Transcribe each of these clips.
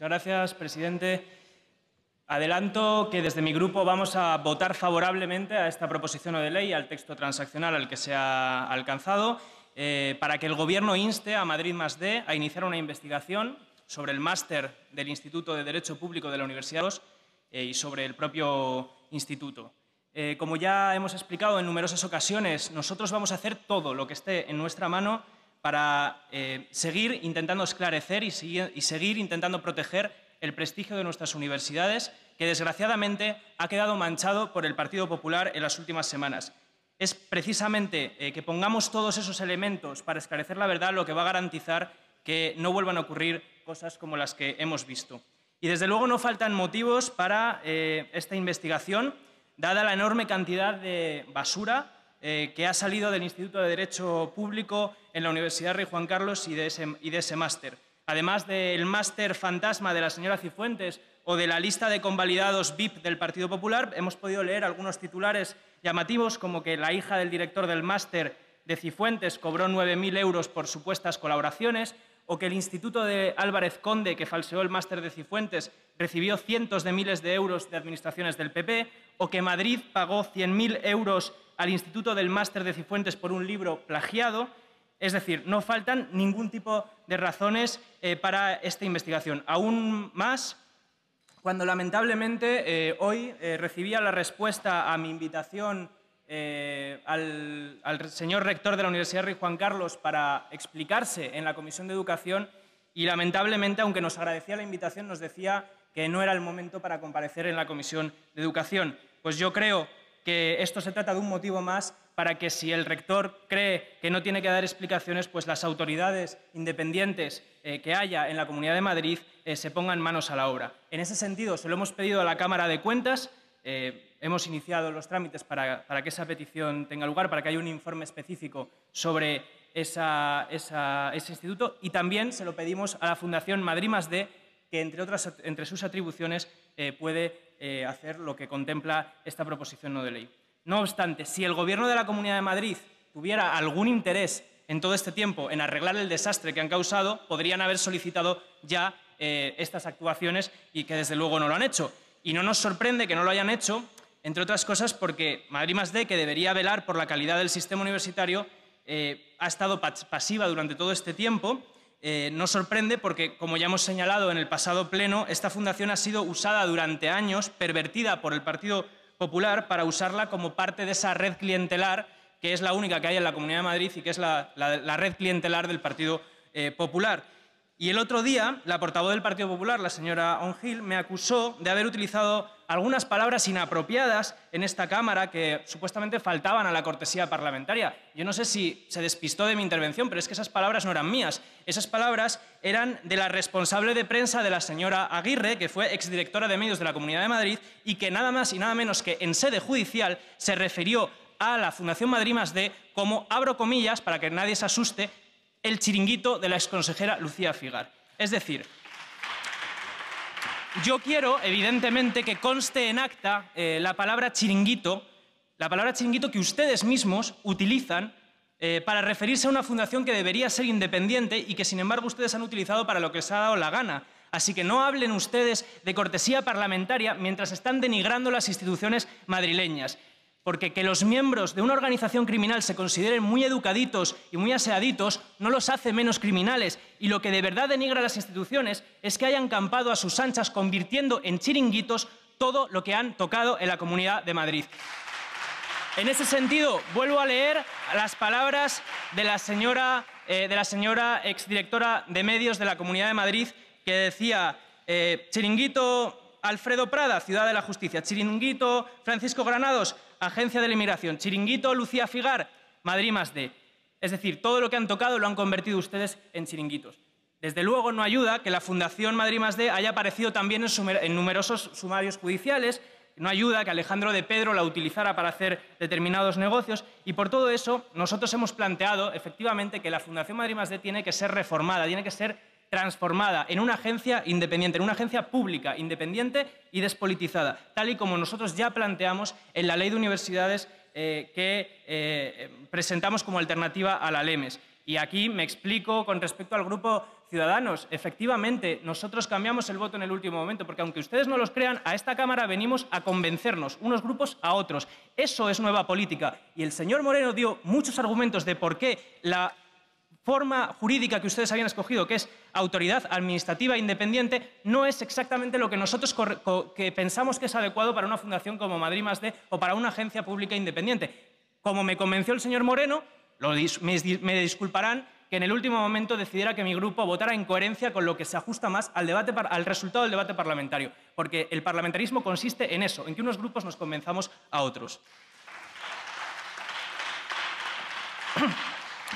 Muchas gracias, presidente. Adelanto que desde mi grupo vamos a votar favorablemente a esta proposición de ley, al texto transaccional al que se ha alcanzado, eh, para que el Gobierno inste a Madrid más D a iniciar una investigación sobre el máster del Instituto de Derecho Público de la Universidad eh, y sobre el propio instituto. Eh, como ya hemos explicado en numerosas ocasiones, nosotros vamos a hacer todo lo que esté en nuestra mano para eh, seguir intentando esclarecer y, seguir, intentando proteger el prestigio de nuestras universidades, que desgraciadamente ha quedado manchado por el Partido Popular en las últimas semanas. Es precisamente eh, que pongamos todos esos elementos para esclarecer la verdad lo que va a garantizar que no vuelvan a ocurrir cosas como las que hemos visto. Y desde luego no faltan motivos para eh, esta investigación, dada la enorme cantidad de basura eh, que ha salido del Instituto de Derecho Público en la Universidad Rey Juan Carlos y de ese, y de ese máster. Además del máster fantasma de la señora Cifuentes o de la lista de convalidados VIP del Partido Popular, hemos podido leer algunos titulares llamativos como que la hija del director del máster de Cifuentes cobró 9.000 euros por supuestas colaboraciones o que el Instituto de Álvarez Conde, que falseó el máster de Cifuentes, recibió cientos de miles de euros de administraciones del PP, o que Madrid pagó 100.000 euros al Instituto del Máster de Cifuentes por un libro plagiado. Es decir, no faltan ningún tipo de razones eh, para esta investigación. Aún más cuando lamentablemente eh, hoy eh, recibía la respuesta a mi invitación al, al, señor rector de la Universidad Rey Juan Carlos para explicarse en la Comisión de Educación y lamentablemente, aunque nos agradecía la invitación, nos decía que no era el momento para comparecer en la Comisión de Educación. Pues yo creo que esto se trata de un motivo más para que si el rector cree que no tiene que dar explicaciones, pues las autoridades independientes eh, que haya en la Comunidad de Madrid eh, se pongan manos a la obra. En ese sentido, se lo hemos pedido a la Cámara de Cuentas. Eh, hemos iniciado los trámites para, que esa petición tenga lugar, para que haya un informe específico sobre ese instituto. Y también se lo pedimos a la Fundación Madrid más D, que entre, otras, entre sus atribuciones eh, puede eh, hacer lo que contempla esta proposición no de ley. No obstante, si el Gobierno de la Comunidad de Madrid tuviera algún interés en todo este tiempo en arreglar el desastre que han causado, podrían haber solicitado ya eh, estas actuaciones y que desde luego no lo han hecho. Y no nos sorprende que no lo hayan hecho, entre otras cosas porque Madrid más D, que debería velar por la calidad del sistema universitario, ha estado pasiva durante todo este tiempo eh, no sorprende porque, como ya hemos señalado en el pasado pleno, esta fundación ha sido usada durante años, pervertida por el Partido Popular, para usarla como parte de esa red clientelar, que es la única que hay en la Comunidad de Madrid y que es la, red clientelar del Partido eh, Popular. Y el otro día, la portavoz del Partido Popular, la señora Ongil, me acusó de haber utilizado algunas palabras inapropiadas en esta Cámara que supuestamente faltaban a la cortesía parlamentaria. Yo no sé si se despistó de mi intervención, pero es que esas palabras no eran mías. Esas palabras eran de la responsable de prensa de la señora Aguirre, que fue exdirectora de medios de la Comunidad de Madrid y que nada más y nada menos que en sede judicial se refirió a la Fundación Madrid más como, abro comillas, para que nadie se asuste, el chiringuito de la exconsejera Lucía Figar. Es decir, yo quiero, evidentemente, que conste en acta eh, la palabra chiringuito, la palabra chiringuito que ustedes mismos utilizan eh, para referirse a una fundación que debería ser independiente y que, sin embargo, ustedes han utilizado para lo que les ha dado la gana. Así que no hablen ustedes de cortesía parlamentaria mientras están denigrando las instituciones madrileñas. Porque que los miembros de una organización criminal se consideren muy educaditos y muy aseaditos no los hace menos criminales. Y lo que de verdad denigra a las instituciones es que hayan campado a sus anchas convirtiendo en chiringuitos todo lo que han tocado en la Comunidad de Madrid. En ese sentido, vuelvo a leer las palabras de la señora, eh, de la señora exdirectora de medios de la Comunidad de Madrid que decía, eh, chiringuito Alfredo Prada, Ciudad de la Justicia, Chiringuito, Francisco Granados, Agencia de la Inmigración, Chiringuito, Lucía Figar, Madrid más D. Es decir, todo lo que han tocado lo han convertido ustedes en chiringuitos. Desde luego no ayuda que la Fundación Madrid más D haya aparecido también en, numerosos sumarios judiciales, no ayuda que Alejandro de Pedro la utilizara para hacer determinados negocios y por todo eso nosotros hemos planteado efectivamente que la Fundación Madrid más D tiene que ser reformada, tiene que ser transformada en una agencia independiente, en una agencia pública, independiente y despolitizada, tal y como nosotros ya planteamos en la ley de universidades eh, que eh, presentamos como alternativa a la LEMES. Y aquí me explico con respecto al grupo Ciudadanos. Efectivamente, nosotros cambiamos el voto en el último momento, porque aunque ustedes no los crean, a esta Cámara venimos a convencernos unos grupos a otros. Eso es nueva política. Y el señor Moreno dio muchos argumentos de por qué la forma jurídica que ustedes habían escogido, que es autoridad administrativa e independiente, no es exactamente lo que nosotros pensamos que es adecuado para una fundación como Madrid Más D o para una agencia pública independiente. Como me convenció el señor Moreno, me, disculparán que en el último momento decidiera que mi grupo votara en coherencia con lo que se ajusta más al, debate al resultado del debate parlamentario, porque el parlamentarismo consiste en eso, en que unos grupos nos convenzamos a otros.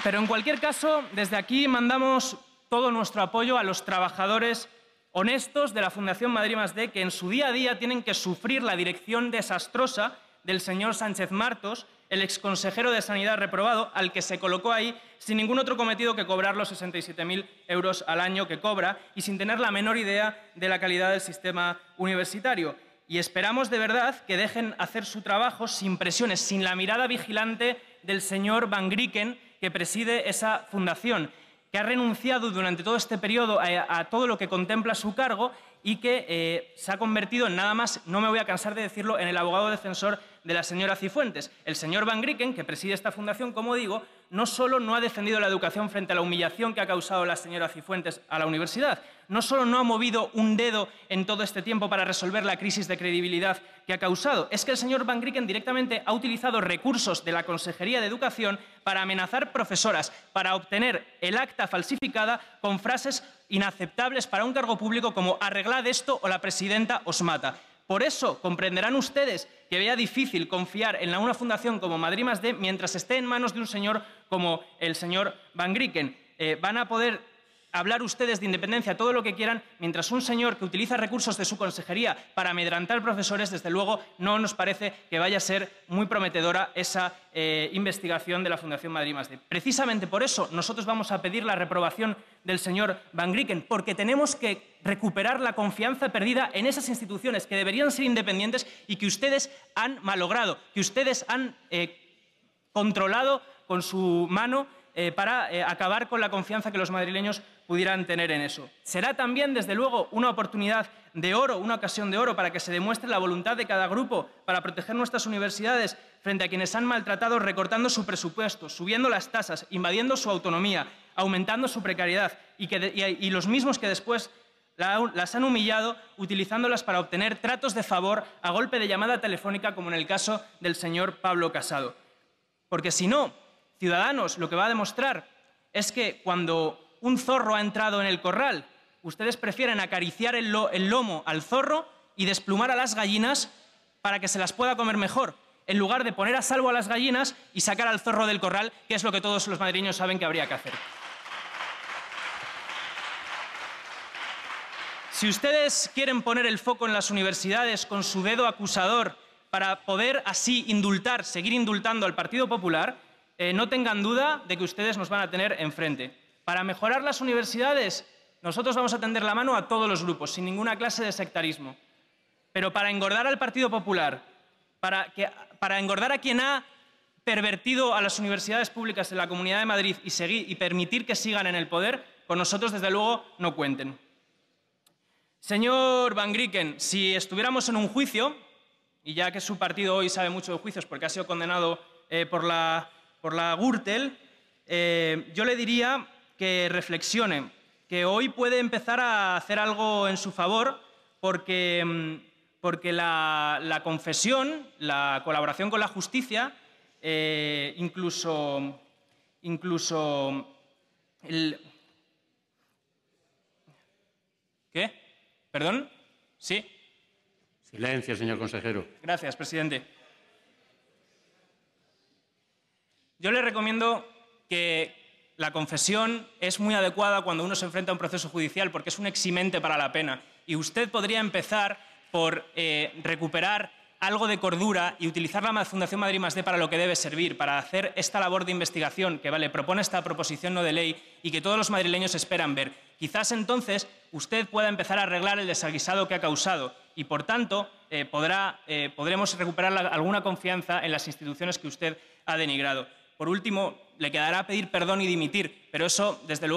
Pero en cualquier caso, desde aquí mandamos todo nuestro apoyo a los trabajadores honestos de la Fundación Madrid Más D, que en su día a día tienen que sufrir la dirección desastrosa del señor Sánchez Martos, el exconsejero de Sanidad reprobado, al que se colocó ahí sin ningún otro cometido que cobrar los 67.000 euros al año que cobra y sin tener la menor idea de la calidad del sistema universitario. Y esperamos de verdad que dejen hacer su trabajo sin presiones, sin la mirada vigilante del señor Van Grieken, que preside esa fundación, que ha renunciado durante todo este periodo a, todo lo que contempla su cargo y que eh, se ha convertido en nada más, no me voy a cansar de decirlo, en el abogado defensor de la señora Cifuentes. El señor Van Grieken, que preside esta fundación, como digo, no solo no ha defendido la educación frente a la humillación que ha causado la señora Cifuentes a la universidad, no solo no ha movido un dedo en todo este tiempo para resolver la crisis de credibilidad que ha causado, es que el señor Van Grieken directamente ha utilizado recursos de la Consejería de Educación para amenazar profesoras, para obtener el acta falsificada con frases inaceptables para un cargo público como arreglad esto o la presidenta os mata. Por eso comprenderán ustedes que vea difícil confiar en una fundación como Madrid mientras esté en manos de un señor como el señor Van Grieken. Eh, van a poder hablar ustedes de independencia todo lo que quieran mientras un señor que utiliza recursos de su consejería para amedrantar profesores, desde luego, no nos parece que vaya a ser muy prometedora esa eh, investigación de la Fundación Madrid Precisamente por eso nosotros vamos a pedir la reprobación del señor Van Grieken, porque tenemos que recuperar la confianza perdida en esas instituciones que deberían ser independientes y que ustedes han malogrado, que ustedes han eh, controlado con su mano eh, para eh, acabar con la confianza que los madrileños pudieran tener en eso. Será también, desde luego, una oportunidad de oro, una ocasión de oro para que se demuestre la voluntad de cada grupo para proteger nuestras universidades frente a quienes han maltratado recortando su presupuesto, subiendo las tasas, invadiendo su autonomía, aumentando su precariedad y, que y los mismos que después las han humillado utilizándolas para obtener tratos de favor a golpe de llamada telefónica, como en el caso del señor Pablo Casado. Porque si no, Ciudadanos lo que va a demostrar es que cuando un zorro ha entrado en el corral, ustedes prefieren acariciar el, el lomo al zorro y desplumar a las gallinas para que se las pueda comer mejor, en lugar de poner a salvo a las gallinas y sacar al zorro del corral, que es lo que todos los madrileños saben que habría que hacer. Si ustedes quieren poner el foco en las universidades con su dedo acusador para poder así indultar, seguir indultando al Partido Popular, eh, no tengan duda de que ustedes nos van a tener enfrente. Para mejorar las universidades, nosotros vamos a tender la mano a todos los grupos, sin ninguna clase de sectarismo. Pero para engordar al Partido Popular, para, engordar a quien ha pervertido a las universidades públicas en la Comunidad de Madrid y, seguir, y permitir que sigan en el poder, con nosotros, desde luego, no cuenten. Señor Van Grieken, si estuviéramos en un juicio, y ya que su partido hoy sabe mucho de juicios porque ha sido condenado eh, por, la, por Gürtel, eh, yo le diría que reflexione, que hoy puede empezar a hacer algo en su favor porque, mm, la, confesión, la colaboración con la justicia, eh, incluso, incluso ¿Qué? ¿Perdón? ¿Sí? Silencio, señor consejero. Gracias, presidente. Yo le recomiendo que la confesión es muy adecuada cuando uno se enfrenta a un proceso judicial porque es un eximente para la pena. Y usted podría empezar por eh, recuperar algo de cordura y utilizar la Fundación Madrid más D para lo que debe servir, para hacer esta labor de investigación que vale, propone esta proposición no de ley y que todos los madrileños esperan ver. Quizás entonces usted pueda empezar a arreglar el desaguisado que ha causado y, por tanto, eh, eh, podremos recuperar alguna confianza en las instituciones que usted ha denigrado. Por último, le quedará pedir perdón y dimitir, pero eso, desde luego.